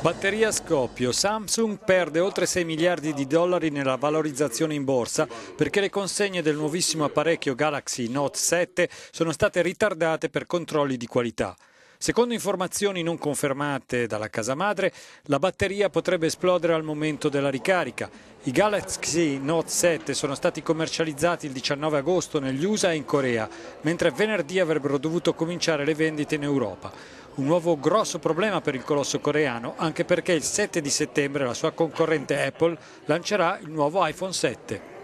Batteria scoppio. Samsung perde oltre 6 miliardi di dollari nella valorizzazione in borsa perché le consegne del nuovissimo apparecchio Galaxy Note 7 sono state ritardate per controlli di qualità. Secondo informazioni non confermate dalla casa madre, la batteria potrebbe esplodere al momento della ricarica. I Galaxy Note 7 sono stati commercializzati il 19 agosto negli USA e in Corea, mentre venerdì avrebbero dovuto cominciare le vendite in Europa un nuovo grosso problema per il colosso coreano, anche perché il 7 di settembre la sua concorrente Apple lancerà il nuovo iPhone 7.